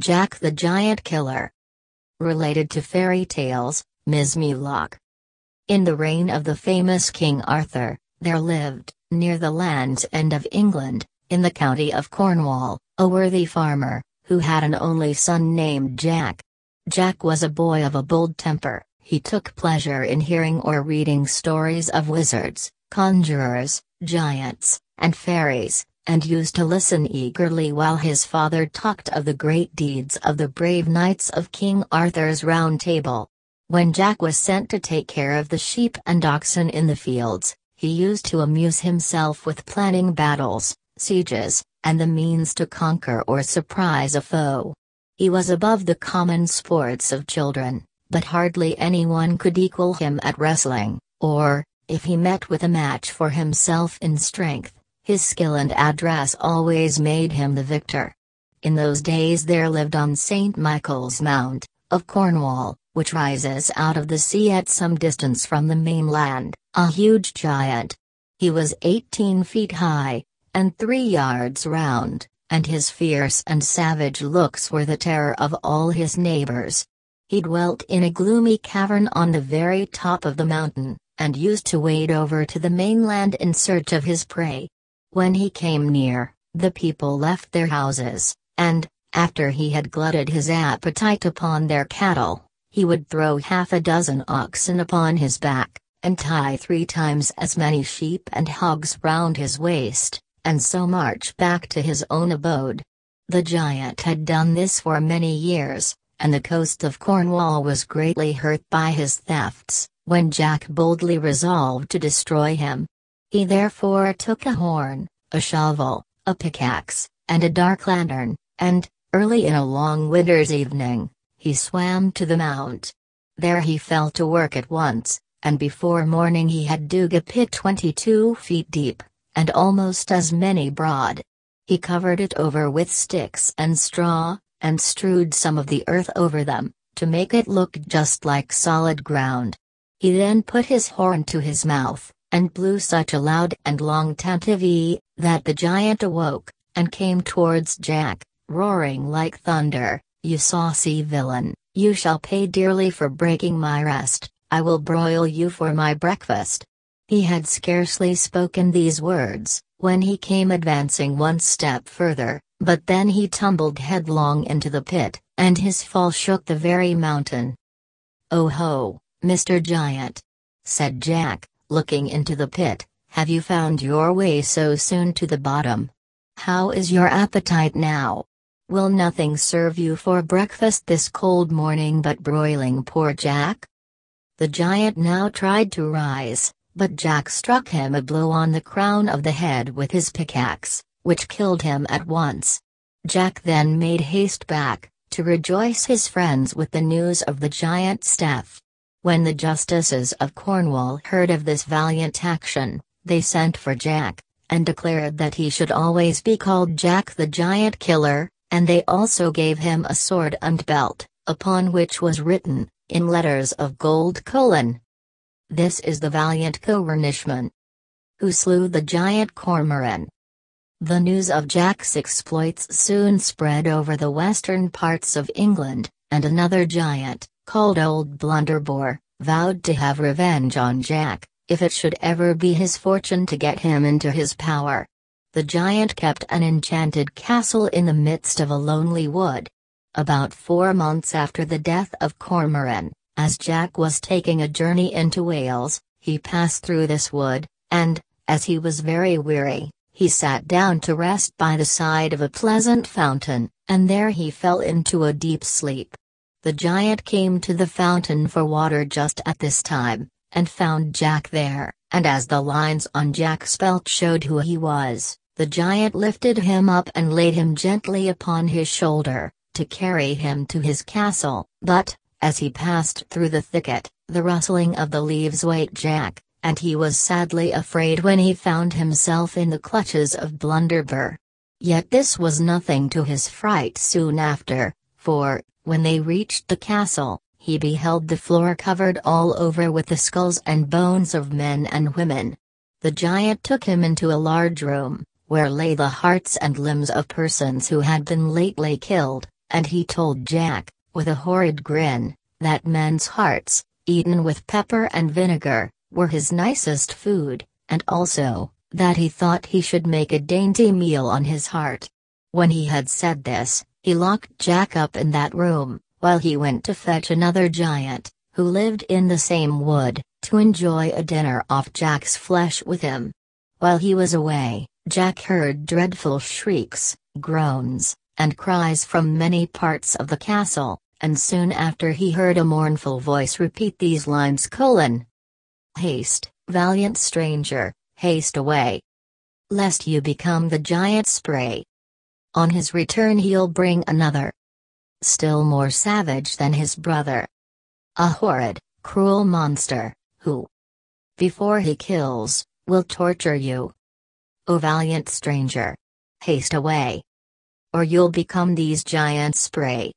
Jack the Giant Killer. Related to fairy tales, Ms. Mulock. In the reign of the famous King Arthur, there lived, near the land's end of England, in the county of Cornwall, a worthy farmer, who had an only son named Jack. Jack was a boy of a bold temper, he took pleasure in hearing or reading stories of wizards, conjurers, giants, and fairies, and used to listen eagerly while his father talked of the great deeds of the brave knights of King Arthur's Round Table. When Jack was sent to take care of the sheep and oxen in the fields, he used to amuse himself with planning battles, sieges, and the means to conquer or surprise a foe. He was above the common sports of children, but hardly anyone could equal him at wrestling, or, if he met with a match for himself in strength, his skill and address always made him the victor. In those days there lived on St. Michael's Mount, of Cornwall, which rises out of the sea at some distance from the mainland, a huge giant. He was 18 feet high, and three yards round, and his fierce and savage looks were the terror of all his neighbors. He dwelt in a gloomy cavern on the very top of the mountain, and used to wade over to the mainland in search of his prey. When he came near, the people left their houses, and, after he had glutted his appetite upon their cattle, he would throw half a dozen oxen upon his back, and tie three times as many sheep and hogs round his waist, and so march back to his own abode. The giant had done this for many years, and the coast of Cornwall was greatly hurt by his thefts, when Jack boldly resolved to destroy him. He therefore took a horn, a shovel, a pickaxe, and a dark lantern, and, early in a long winter's evening, he swam to the mount. There he fell to work at once, and before morning he had dug a pit 22 feet deep, and almost as many broad. He covered it over with sticks and straw, and strewed some of the earth over them, to make it look just like solid ground. He then put his horn to his mouth, and blew such a loud and long tantivy, that the giant awoke, and came towards Jack, roaring like thunder, You saucy villain, you shall pay dearly for breaking my rest, I will broil you for my breakfast. He had scarcely spoken these words, when he came advancing one step further, but then he tumbled headlong into the pit, and his fall shook the very mountain. Oh ho! Mr. Giant. Said Jack, looking into the pit, have you found your way so soon to the bottom? How is your appetite now? Will nothing serve you for breakfast this cold morning but broiling poor Jack? The giant now tried to rise, but Jack struck him a blow on the crown of the head with his pickaxe, which killed him at once. Jack then made haste back, to rejoice his friends with the news of the giant's death. When the justices of Cornwall heard of this valiant action, they sent for Jack, and declared that he should always be called Jack the Giant Killer, and they also gave him a sword and belt, upon which was written, in letters of gold colon. This is the valiant Cornishman who slew the giant cormoran. The news of Jack's exploits soon spread over the western parts of England, and another giant, called Old Blunderbore, vowed to have revenge on Jack, if it should ever be his fortune to get him into his power. The giant kept an enchanted castle in the midst of a lonely wood. About four months after the death of Cormoran, as Jack was taking a journey into Wales, he passed through this wood, and, as he was very weary, he sat down to rest by the side of a pleasant fountain, and there he fell into a deep sleep. The giant came to the fountain for water just at this time, and found Jack there, and as the lines on Jack's belt showed who he was, the giant lifted him up and laid him gently upon his shoulder, to carry him to his castle, but, as he passed through the thicket, the rustling of the leaves waked Jack, and he was sadly afraid when he found himself in the clutches of Blunderbur. Yet this was nothing to his fright soon after, for, when they reached the castle, he beheld the floor covered all over with the skulls and bones of men and women. The giant took him into a large room, where lay the hearts and limbs of persons who had been lately killed, and he told Jack, with a horrid grin, that men's hearts, eaten with pepper and vinegar, were his nicest food, and also, that he thought he should make a dainty meal on his heart. When he had said this, he locked Jack up in that room, while he went to fetch another giant, who lived in the same wood, to enjoy a dinner off Jack's flesh with him. While he was away, Jack heard dreadful shrieks, groans, and cries from many parts of the castle, and soon after he heard a mournful voice repeat these lines colon. Haste, valiant stranger, haste away. Lest you become the giant's prey. On his return he'll bring another. Still more savage than his brother. A horrid, cruel monster, who, before he kills, will torture you. O valiant stranger! Haste away! Or you'll become these giants' prey.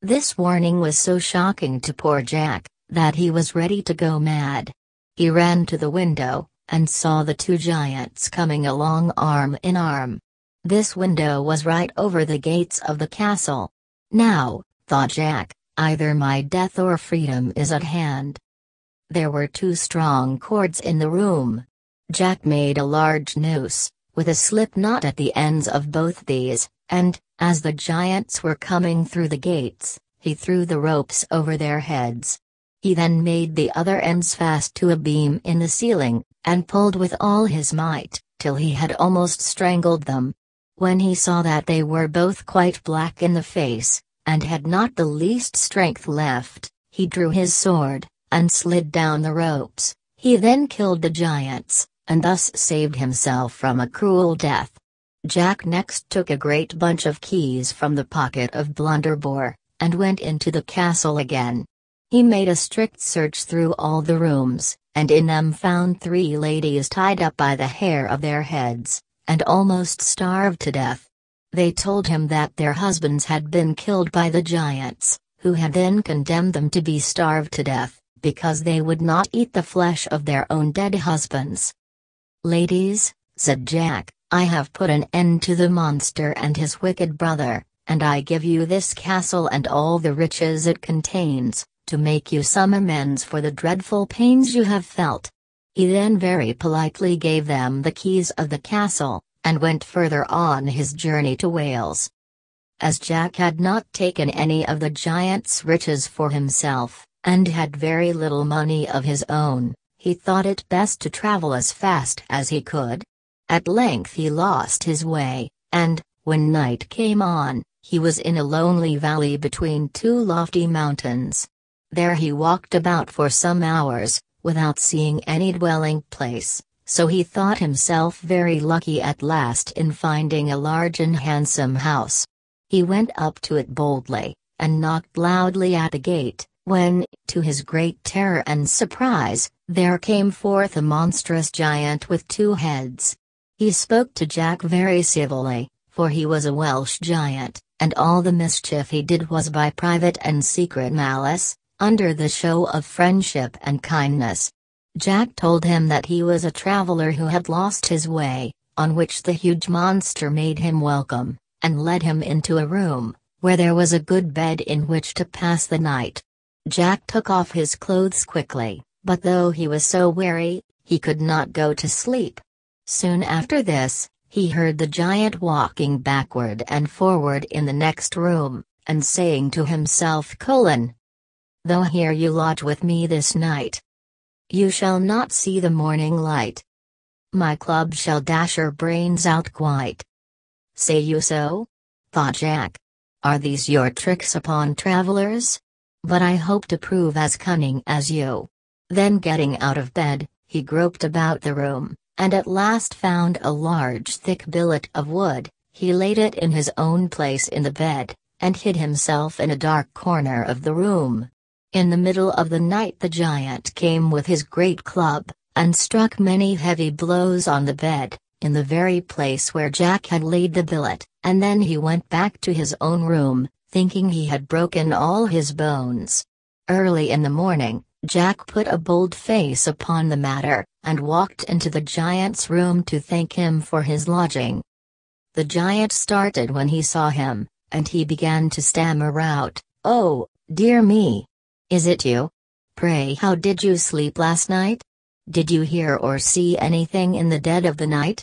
This warning was so shocking to poor Jack, that he was ready to go mad. He ran to the window, and saw the two giants coming along arm in arm. This window was right over the gates of the castle. Now, thought Jack, either my death or freedom is at hand. There were two strong cords in the room. Jack made a large noose, with a slip knot at the ends of both these, and, as the giants were coming through the gates, he threw the ropes over their heads. He then made the other ends fast to a beam in the ceiling, and pulled with all his might, till he had almost strangled them. When he saw that they were both quite black in the face, and had not the least strength left, he drew his sword, and slid down the ropes. He then killed the giants, and thus saved himself from a cruel death. Jack next took a great bunch of keys from the pocket of Blunderbore, and went into the castle again. He made a strict search through all the rooms, and in them found three ladies tied up by the hair of their heads, and almost starved to death. They told him that their husbands had been killed by the giants, who had then condemned them to be starved to death, because they would not eat the flesh of their own dead husbands. Ladies, said Jack, I have put an end to the monster and his wicked brother, and I give you this castle and all the riches it contains, to make you some amends for the dreadful pains you have felt. He then very politely gave them the keys of the castle, and went further on his journey to Wales. As Jack had not taken any of the giant's riches for himself, and had very little money of his own, he thought it best to travel as fast as he could. At length he lost his way, and, when night came on, he was in a lonely valley between two lofty mountains. There he walked about for some hours, without seeing any dwelling place, so he thought himself very lucky at last in finding a large and handsome house. He went up to it boldly, and knocked loudly at the gate, when, to his great terror and surprise, there came forth a monstrous giant with two heads. He spoke to Jack very civilly, for he was a Welsh giant, and all the mischief he did was by private and secret malice, under the show of friendship and kindness. Jack told him that he was a traveler who had lost his way, on which the huge monster made him welcome, and led him into a room, where there was a good bed in which to pass the night. Jack took off his clothes quickly, but though he was so weary, he could not go to sleep. Soon after this, he heard the giant walking backward and forward in the next room, and saying to himself, Colon, though here you lodge with me this night. You shall not see the morning light. My club shall dash your brains out quite. Say you so? Thought Jack. Are these your tricks upon travelers? But I hope to prove as cunning as you. Then getting out of bed, he groped about the room, and at last found a large thick billet of wood, he laid it in his own place in the bed, and hid himself in a dark corner of the room. In the middle of the night, the giant came with his great club, and struck many heavy blows on the bed, in the very place where Jack had laid the billet, and then he went back to his own room, thinking he had broken all his bones. Early in the morning, Jack put a bold face upon the matter, and walked into the giant's room to thank him for his lodging. The giant started when he saw him, and he began to stammer out, Oh, dear me, is it you? Pray, how did you sleep last night? Did you hear or see anything in the dead of the night?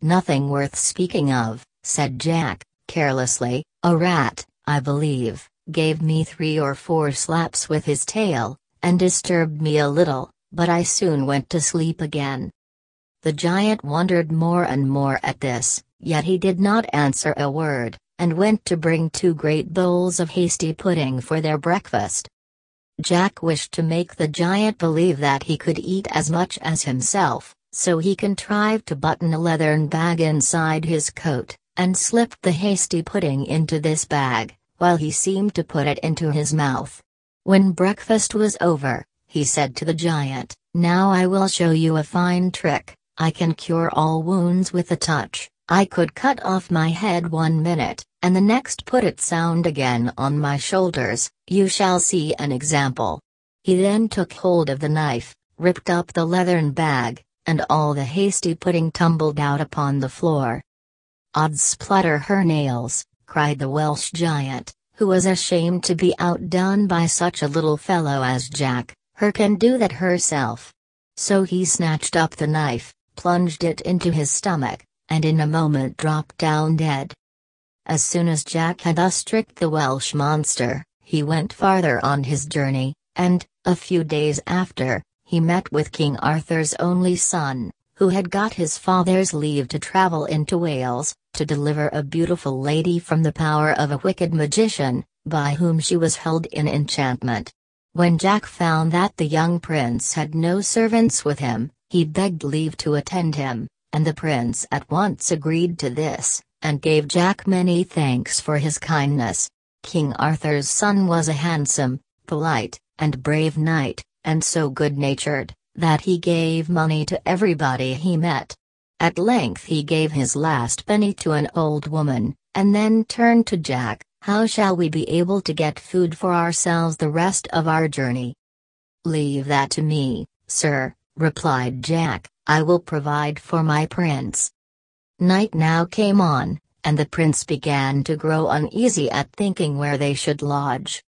Nothing worth speaking of, said Jack, carelessly. A rat, I believe, gave me three or four slaps with his tail, and disturbed me a little, but I soon went to sleep again. The giant wondered more and more at this, yet he did not answer a word, and went to bring two great bowls of hasty pudding for their breakfast. Jack wished to make the giant believe that he could eat as much as himself, so he contrived to button a leathern bag inside his coat, and slipped the hasty pudding into this bag, while he seemed to put it into his mouth. When breakfast was over, he said to the giant, Now I will show you a fine trick, I can cure all wounds with a touch, I could cut off my head one minute, and the next put it sound again on my shoulders, you shall see an example. He then took hold of the knife, ripped up the leathern bag, and all the hasty pudding tumbled out upon the floor. Odd splutter her nails, cried the Welsh giant, who was ashamed to be outdone by such a little fellow as Jack, her can do that herself. So he snatched up the knife, plunged it into his stomach, and in a moment dropped down dead. As soon as Jack had thus tricked the Welsh monster, he went farther on his journey, and, a few days after, he met with King Arthur's only son, who had got his father's leave to travel into Wales, to deliver a beautiful lady from the power of a wicked magician, by whom she was held in enchantment. When Jack found that the young prince had no servants with him, he begged leave to attend him, and the prince at once agreed to this, and gave Jack many thanks for his kindness. King Arthur's son was a handsome, polite, and brave knight, and so good natured, that he gave money to everybody he met. At length he gave his last penny to an old woman, and then turned to Jack, How shall we be able to get food for ourselves the rest of our journey? Leave that to me, sir, replied Jack, I will provide for my prince. Night now came on, and the prince began to grow uneasy at thinking where they should lodge.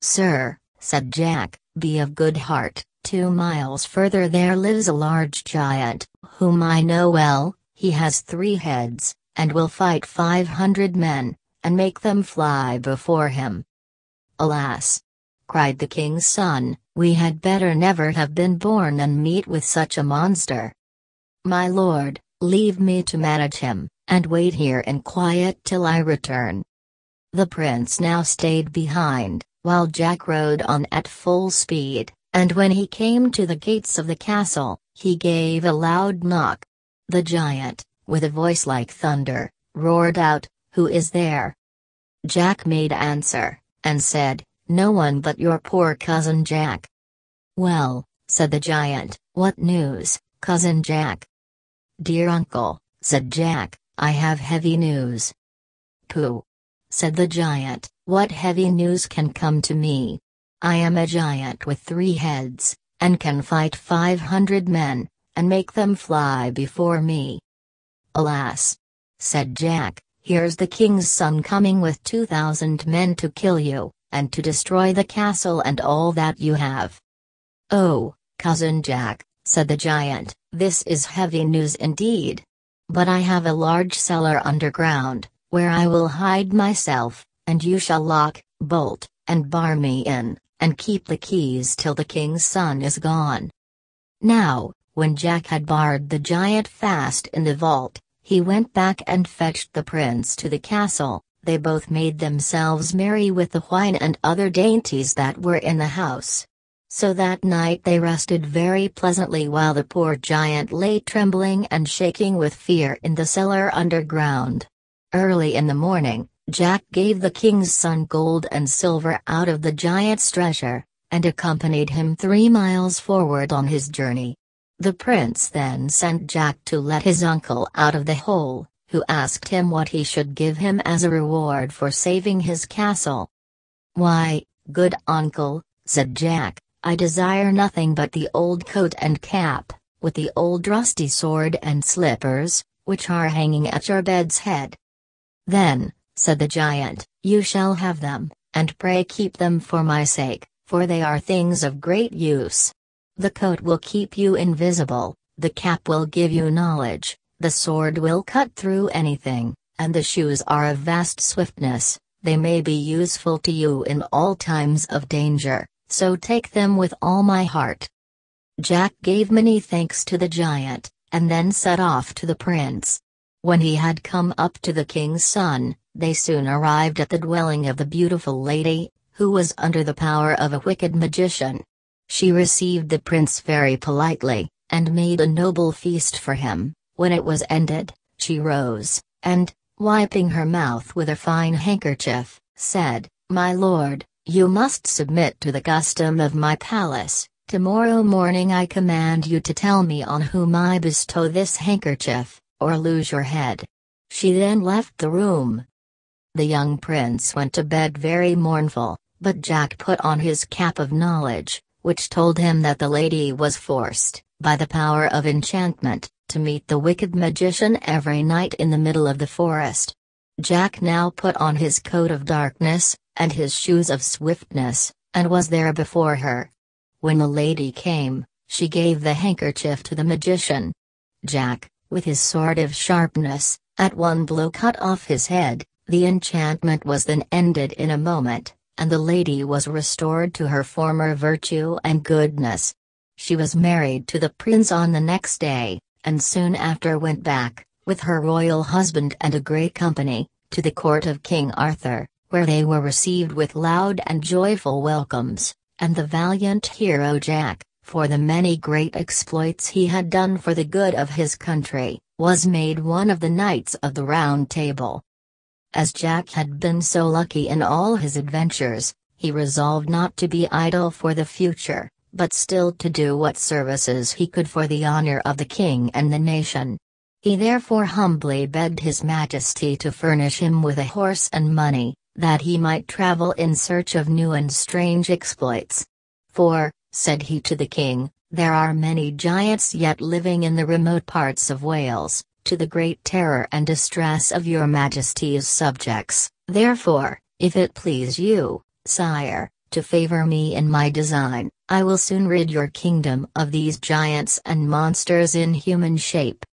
Sir, said Jack, be of good heart, two miles further there lives a large giant, whom I know well, he has three heads, and will fight five hundred men, and make them fly before him. Alas! cried the king's son, we had better never have been born and meet with such a monster. My lord, Leave me to manage him, and wait here in quiet till I return. The prince now stayed behind, while Jack rode on at full speed, and when he came to the gates of the castle, he gave a loud knock. The giant, with a voice like thunder, roared out, Who is there? Jack made answer, and said, No one but your poor cousin Jack. Well, said the giant, What news, cousin Jack? Dear uncle, said Jack, I have heavy news. Pooh! said the giant, what heavy news can come to me? I am a giant with three heads, and can fight five hundred men, and make them fly before me. Alas! said Jack, here's the king's son coming with two thousand men to kill you, and to destroy the castle and all that you have. Oh, cousin Jack, said the giant, this is heavy news indeed. But I have a large cellar underground, where I will hide myself, and you shall lock, bolt, and bar me in, and keep the keys till the king's son is gone. Now, when Jack had barred the giant fast in the vault, he went back and fetched the prince to the castle. They both made themselves merry with the wine and other dainties that were in the house. So that night they rested very pleasantly while the poor giant lay trembling and shaking with fear in the cellar underground. Early in the morning, Jack gave the king's son gold and silver out of the giant's treasure, and accompanied him three miles forward on his journey. The prince then sent Jack to let his uncle out of the hole, who asked him what he should give him as a reward for saving his castle. Why, good uncle, said Jack, I desire nothing but the old coat and cap, with the old rusty sword and slippers, which are hanging at your bed's head. Then, said the giant, you shall have them, and pray keep them for my sake, for they are things of great use. The coat will keep you invisible, the cap will give you knowledge, the sword will cut through anything, and the shoes are of vast swiftness, they may be useful to you in all times of danger so take them with all my heart. Jack gave many thanks to the giant, and then set off to the prince. When he had come up to the king's son, they soon arrived at the dwelling of the beautiful lady, who was under the power of a wicked magician. She received the prince very politely, and made a noble feast for him. When it was ended, she rose, and, wiping her mouth with a fine handkerchief, said, My lord, you must submit to the custom of my palace, tomorrow morning I command you to tell me on whom I bestow this handkerchief, or lose your head. She then left the room. The young prince went to bed very mournful, but Jack put on his cap of knowledge, which told him that the lady was forced, by the power of enchantment, to meet the wicked magician every night in the middle of the forest. Jack now put on his coat of darkness, and his shoes of swiftness, and was there before her. When the lady came, she gave the handkerchief to the magician. Jack, with his sword of sharpness, at one blow cut off his head, the enchantment was then ended in a moment, and the lady was restored to her former virtue and goodness. She was married to the prince on the next day, and soon after went back, with her royal husband and a great company, to the court of King Arthur where they were received with loud and joyful welcomes, and the valiant hero Jack, for the many great exploits he had done for the good of his country, was made one of the knights of the Round Table. As Jack had been so lucky in all his adventures, he resolved not to be idle for the future, but still to do what services he could for the honor of the king and the nation. He therefore humbly begged His Majesty to furnish him with a horse and money, that he might travel in search of new and strange exploits. For, said he to the king, there are many giants yet living in the remote parts of Wales, to the great terror and distress of your majesty's subjects, therefore, if it please you, sire, to favor me in my design, I will soon rid your kingdom of these giants and monsters in human shape.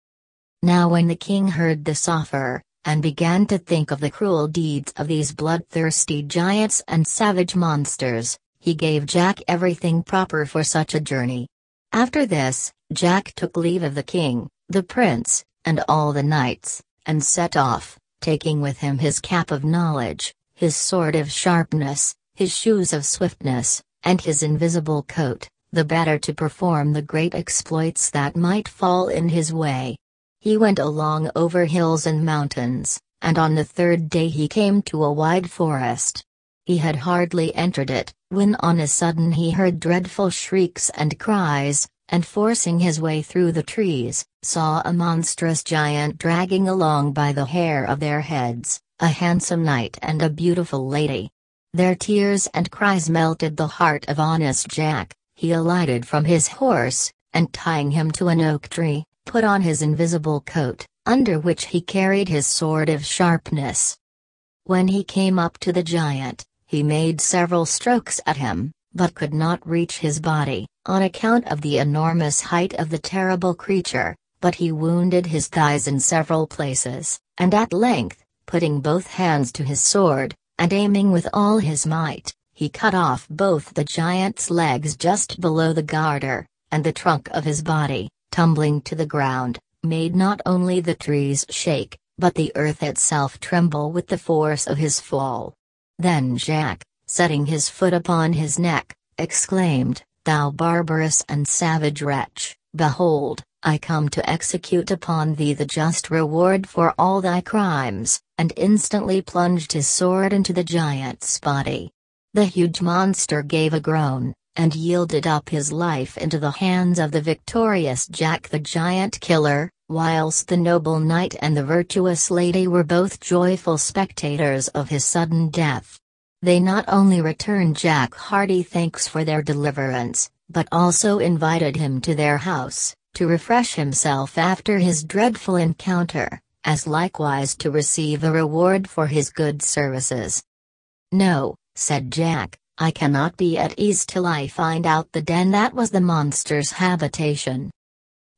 Now when the king heard this offer, and began to think of the cruel deeds of these bloodthirsty giants and savage monsters, he gave Jack everything proper for such a journey. After this, Jack took leave of the king, the prince, and all the knights, and set off, taking with him his cap of knowledge, his sword of sharpness, his shoes of swiftness, and his invisible coat, the better to perform the great exploits that might fall in his way. He went along over hills and mountains, and on the third day he came to a wide forest. He had hardly entered it, when on a sudden he heard dreadful shrieks and cries, and forcing his way through the trees, saw a monstrous giant dragging along by the hair of their heads, a handsome knight and a beautiful lady. Their tears and cries melted the heart of honest Jack, he alighted from his horse, and tying him to an oak tree, put on his invisible coat, under which he carried his sword of sharpness. When he came up to the giant, he made several strokes at him, but could not reach his body, on account of the enormous height of the terrible creature, but he wounded his thighs in several places, and at length, putting both hands to his sword, and aiming with all his might, he cut off both the giant's legs just below the garter, and the trunk of his body, tumbling to the ground, made not only the trees shake, but the earth itself tremble with the force of his fall. Then Jack, setting his foot upon his neck, exclaimed, Thou barbarous and savage wretch, behold, I come to execute upon thee the just reward for all thy crimes, and instantly plunged his sword into the giant's body. The huge monster gave a groan, and yielded up his life into the hands of the victorious Jack the Giant Killer, whilst the noble knight and the virtuous lady were both joyful spectators of his sudden death. They not only returned Jack hearty thanks for their deliverance, but also invited him to their house, to refresh himself after his dreadful encounter, as likewise to receive a reward for his good services. No, said Jack, I cannot be at ease till I find out the den that was the monster's habitation.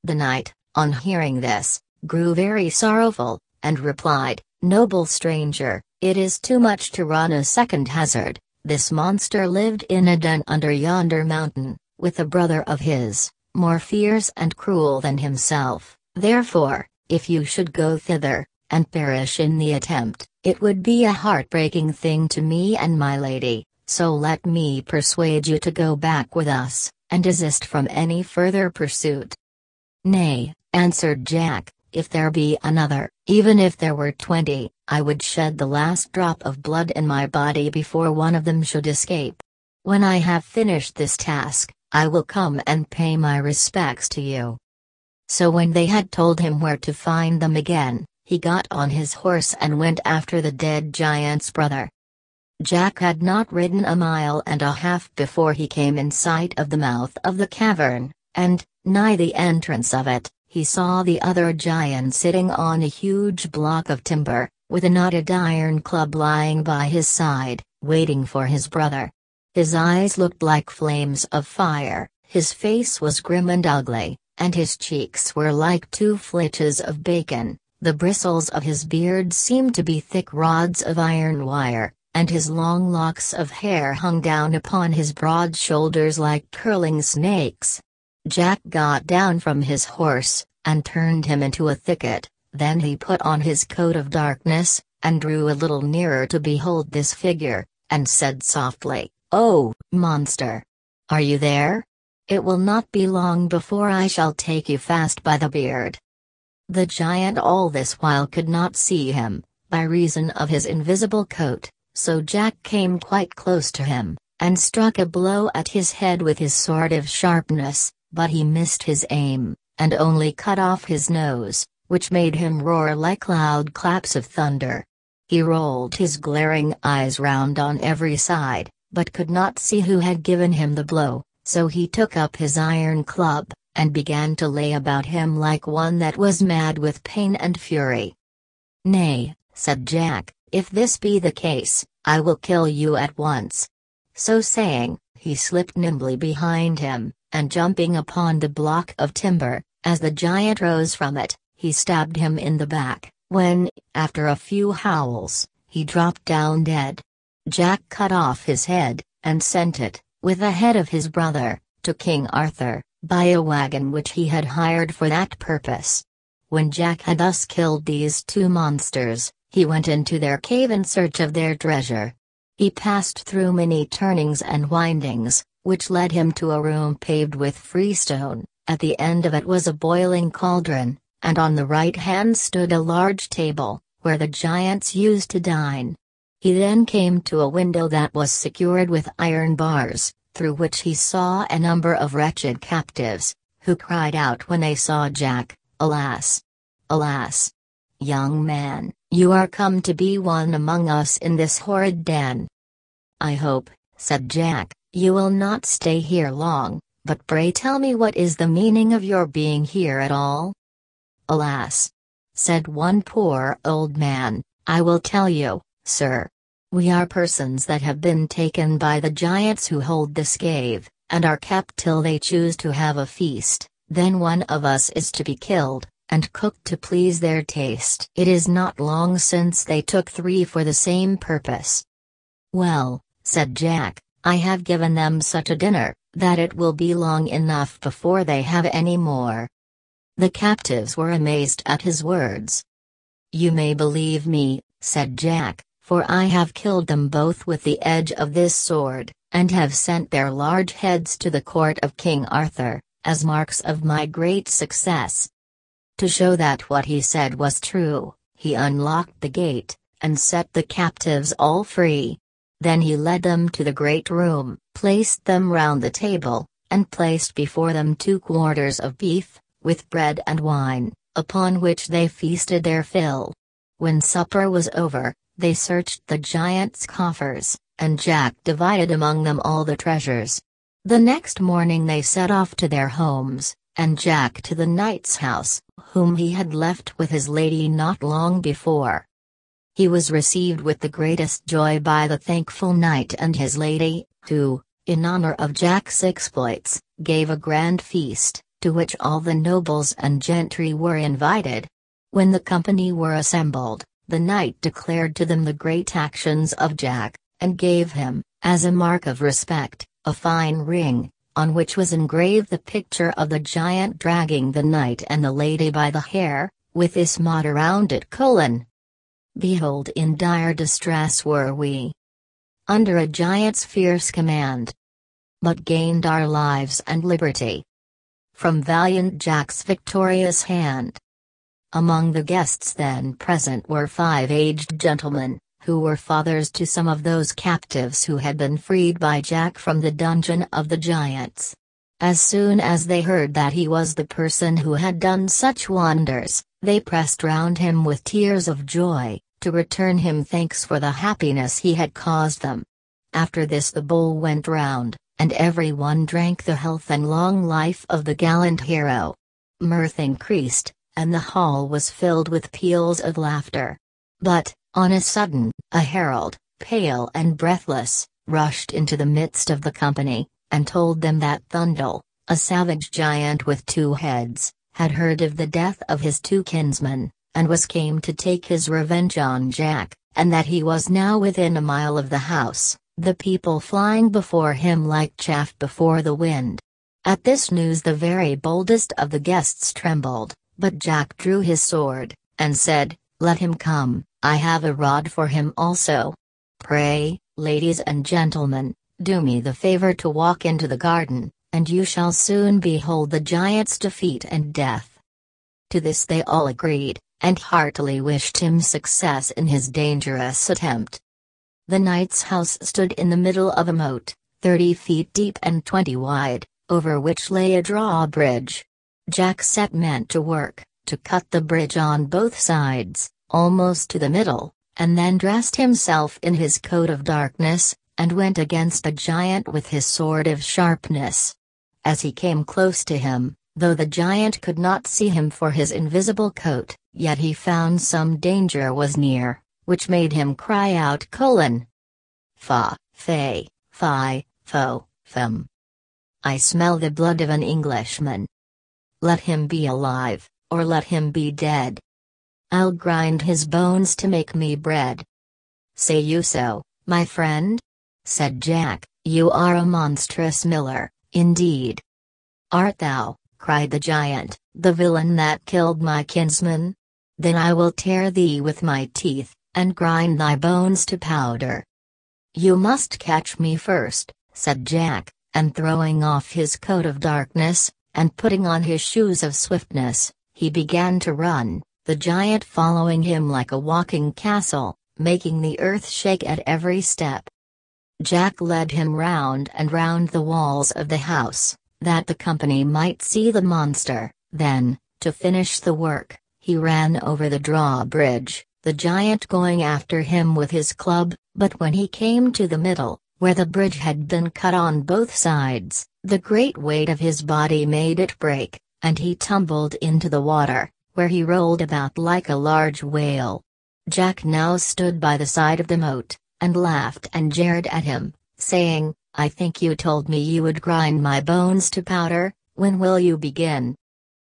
The knight, on hearing this, grew very sorrowful, and replied, Noble stranger, it is too much to run a second hazard. This monster lived in a den under yonder mountain, with a brother of his, more fierce and cruel than himself. Therefore, if you should go thither, and perish in the attempt, it would be a heart-breaking thing to me and my lady so let me persuade you to go back with us, and desist from any further pursuit. Nay, answered Jack, if there be another, even if there were twenty, I would shed the last drop of blood in my body before one of them should escape. When I have finished this task, I will come and pay my respects to you. So when they had told him where to find them again, he got on his horse and went after the dead giant's brother. Jack had not ridden a mile and a half before he came in sight of the mouth of the cavern, and, nigh the entrance of it, he saw the other giant sitting on a huge block of timber, with a knotted iron club lying by his side, waiting for his brother. His eyes looked like flames of fire, his face was grim and ugly, and his cheeks were like two flitches of bacon, the bristles of his beard seemed to be thick rods of iron wire, and his long locks of hair hung down upon his broad shoulders like curling snakes. Jack got down from his horse, and turned him into a thicket, then he put on his coat of darkness, and drew a little nearer to behold this figure, and said softly, Oh, monster! Are you there? It will not be long before I shall take you fast by the beard. The giant all this while could not see him, by reason of his invisible coat, so Jack came quite close to him, and struck a blow at his head with his sword of sharpness, but he missed his aim, and only cut off his nose, which made him roar like loud claps of thunder. He rolled his glaring eyes round on every side, but could not see who had given him the blow, so he took up his iron club, and began to lay about him like one that was mad with pain and fury. Nay, said Jack, if this be the case, I will kill you at once. So saying, he slipped nimbly behind him, and jumping upon the block of timber, as the giant rose from it, he stabbed him in the back, when, after a few howls, he dropped down dead. Jack cut off his head, and sent it, with the head of his brother, to King Arthur, by a wagon which he had hired for that purpose. When Jack had thus killed these two monsters, he went into their cave in search of their treasure. He passed through many turnings and windings, which led him to a room paved with freestone, at the end of it was a boiling cauldron, and on the right hand stood a large table, where the giants used to dine. He then came to a window that was secured with iron bars, through which he saw a number of wretched captives, who cried out when they saw Jack, Alas! Alas! Young man, you are come to be one among us in this horrid den. I hope, said Jack, you will not stay here long, but pray tell me what is the meaning of your being here at all? Alas! said one poor old man, I will tell you, sir. We are persons that have been taken by the giants who hold this cave, and are kept till they choose to have a feast, then one of us is to be killed, and cooked to please their taste. It is not long since they took three for the same purpose. Well, said Jack, I have given them such a dinner, that it will be long enough before they have any more. The captives were amazed at his words. You may believe me, said Jack, for I have killed them both with the edge of this sword, and have sent their large heads to the court of King Arthur, as marks of my great success. To show that what he said was true, he unlocked the gate, and set the captives all free. Then he led them to the great room, placed them round the table, and placed before them two quarters of beef, with bread and wine, upon which they feasted their fill. When supper was over, they searched the giant's coffers, and Jack divided among them all the treasures. The next morning they set off to their homes, and Jack to the knight's house, whom he had left with his lady not long before. He was received with the greatest joy by the thankful knight and his lady, who, in honor of Jack's exploits, gave a grand feast, to which all the nobles and gentry were invited. When the company were assembled, the knight declared to them the great actions of Jack, and gave him, as a mark of respect, a fine ring, on which was engraved the picture of the giant dragging the knight and the lady by the hair, with this motto around it colon. Behold in dire distress were we. Under a giant's fierce command. But gained our lives and liberty. From valiant Jack's victorious hand. Among the guests then present were five aged gentlemen, who were fathers to some of those captives who had been freed by Jack from the dungeon of the giants. As soon as they heard that he was the person who had done such wonders, they pressed round him with tears of joy, to return him thanks for the happiness he had caused them. After this the bowl went round, and every one drank the health and long life of the gallant hero. Mirth increased, and the hall was filled with peals of laughter. But, on a sudden, a herald, pale and breathless, rushed into the midst of the company, and told them that Thundel, a savage giant with two heads, had heard of the death of his two kinsmen, and was came to take his revenge on Jack, and that he was now within a mile of the house, the people flying before him like chaff before the wind. At this news the very boldest of the guests trembled, but Jack drew his sword, and said, Let him come. I have a rod for him also. Pray, ladies and gentlemen, do me the favor to walk into the garden, and you shall soon behold the giant's defeat and death. To this they all agreed, and heartily wished him success in his dangerous attempt. The knight's house stood in the middle of a moat, thirty feet deep and twenty wide, over which lay a drawbridge. Jack set men to work, to cut the bridge on both sides, almost to the middle, and then dressed himself in his coat of darkness, and went against the giant with his sword of sharpness. As he came close to him, though the giant could not see him for his invisible coat, yet he found some danger was near, which made him cry out colon. Fa, fe, fi, fo, fem. I smell the blood of an Englishman. Let him be alive, or let him be dead, I'll grind his bones to make me bread. Say you so, my friend? said Jack, you are a monstrous miller, indeed. Art thou, cried the giant, the villain that killed my kinsman? Then I will tear thee with my teeth, and grind thy bones to powder. You must catch me first, said Jack, and throwing off his coat of darkness, and putting on his shoes of swiftness, he began to run the giant following him like a walking castle, making the earth shake at every step. Jack led him round and round the walls of the house, that the company might see the monster, then, to finish the work, he ran over the drawbridge, the giant going after him with his club, but when he came to the middle, where the bridge had been cut on both sides, the great weight of his body made it break, and he tumbled into the water, where he rolled about like a large whale. Jack now stood by the side of the moat, and laughed and jeered at him, saying, I think you told me you would grind my bones to powder, when will you begin?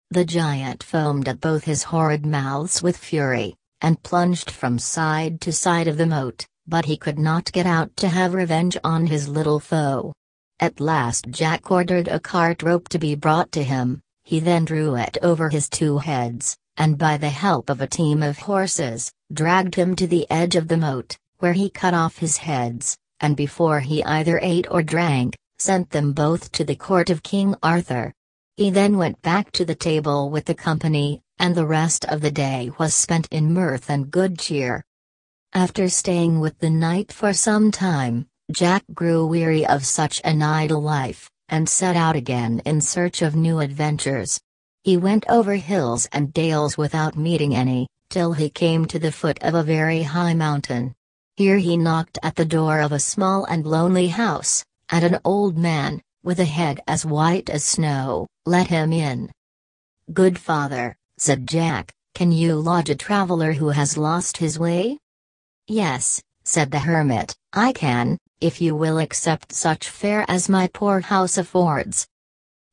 The giant foamed at both his horrid mouths with fury, and plunged from side to side of the moat, but he could not get out to have revenge on his little foe. At last Jack ordered a cart rope to be brought to him, he then drew it over his two heads, and by the help of a team of horses, dragged him to the edge of the moat, where he cut off his heads, and before he either ate or drank, sent them both to the court of King Arthur. He then went back to the table with the company, and the rest of the day was spent in mirth and good cheer. After staying with the knight for some time, Jack grew weary of such an idle life, and set out again in search of new adventures. He went over hills and dales without meeting any, till he came to the foot of a very high mountain. Here he knocked at the door of a small and lonely house, and an old man, with a head as white as snow, let him in. Good father, said Jack, can you lodge a traveler who has lost his way? Yes, said the hermit, I can, if you will accept such fare as my poor house affords.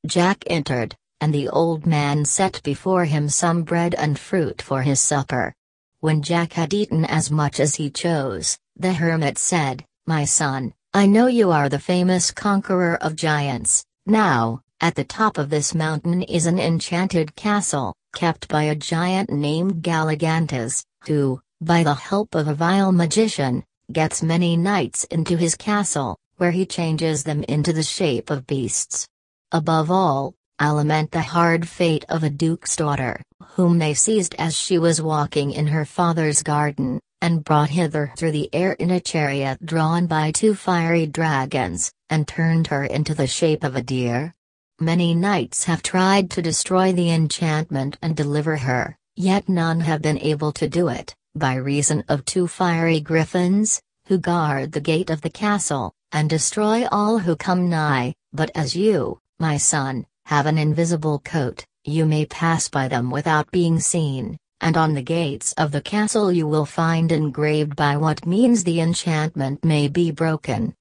Jack entered, and the old man set before him some bread and fruit for his supper. When Jack had eaten as much as he chose, the hermit said, My son, I know you are the famous conqueror of giants. Now, at the top of this mountain is an enchanted castle, kept by a giant named Galligantes, who, by the help of a vile magician, gets many knights into his castle, where he changes them into the shape of beasts. Above all, I lament the hard fate of a duke's daughter, whom they seized as she was walking in her father's garden, and brought hither through the air in a chariot drawn by two fiery dragons, and turned her into the shape of a deer. Many knights have tried to destroy the enchantment and deliver her, yet none have been able to do it, by reason of two fiery griffins, who guard the gate of the castle, and destroy all who come nigh, but as you, my son, have an invisible coat, you may pass by them without being seen, and on the gates of the castle you will find engraved by what means the enchantment may be broken.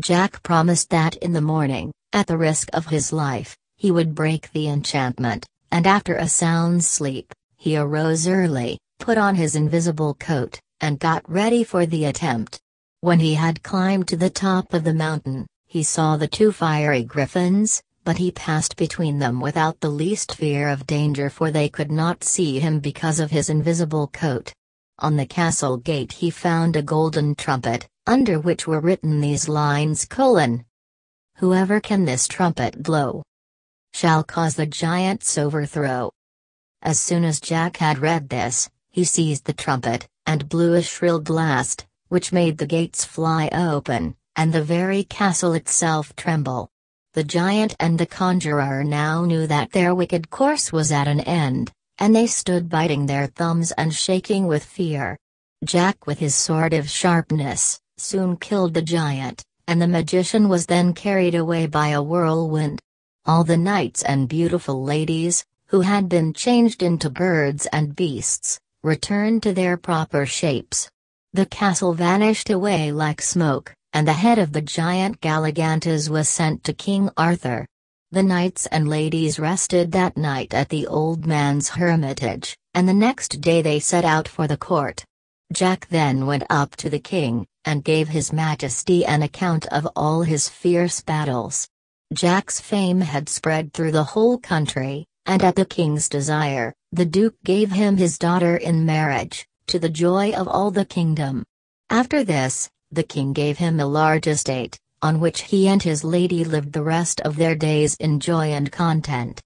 Jack promised that in the morning, at the risk of his life, he would break the enchantment, and after a sound sleep, he arose early, put on his invisible coat, and got ready for the attempt. When he had climbed to the top of the mountain, he saw the two fiery griffins, but he passed between them without the least fear of danger for they could not see him because of his invisible coat. On the castle gate he found a golden trumpet, under which were written these lines colon. Whoever can this trumpet blow shall cause the giant's overthrow. As soon as Jack had read this, he seized the trumpet, and blew a shrill blast, which made the gates fly open, and the very castle itself tremble. The giant and the conjurer now knew that their wicked course was at an end, and they stood biting their thumbs and shaking with fear. Jack with his sword of sharpness, soon killed the giant, and the magician was then carried away by a whirlwind. All the knights and beautiful ladies, who had been changed into birds and beasts, returned to their proper shapes. The castle vanished away like smoke, and the head of the giant Galligantus was sent to King Arthur. The knights and ladies rested that night at the old man's hermitage, and the next day they set out for the court. Jack then went up to the king, and gave his majesty an account of all his fierce battles. Jack's fame had spread through the whole country, and at the king's desire, the Duke gave him his daughter in marriage, to the joy of all the kingdom. After this, the king gave him a large estate, on which he and his lady lived the rest of their days in joy and content.